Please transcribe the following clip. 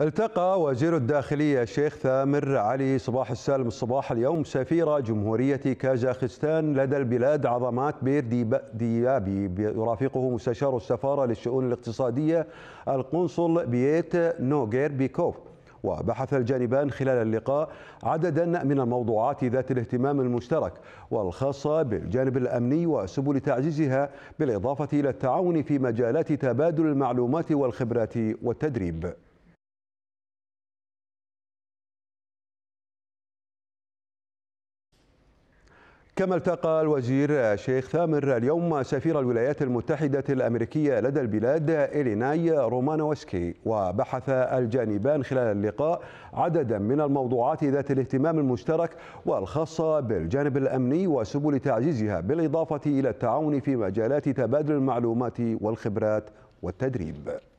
التقى وزير الداخلية الشيخ ثامر علي صباح السالم الصباح اليوم سفير جمهورية كازاخستان لدى البلاد عظمات بير ديابي يرافقه مستشار السفارة للشؤون الاقتصادية القنصل بيت نوغير بيكوف وبحث الجانبان خلال اللقاء عددا من الموضوعات ذات الاهتمام المشترك والخاصة بالجانب الأمني وسبل تعزيزها بالإضافة إلى التعاون في مجالات تبادل المعلومات والخبرات والتدريب كما التقى الوزير شيخ ثامر اليوم سفير الولايات المتحدة الأمريكية لدى البلاد إليناي رومانوسكي وبحث الجانبان خلال اللقاء عددا من الموضوعات ذات الاهتمام المشترك والخاصة بالجانب الأمني وسبل تعزيزها بالإضافة إلى التعاون في مجالات تبادل المعلومات والخبرات والتدريب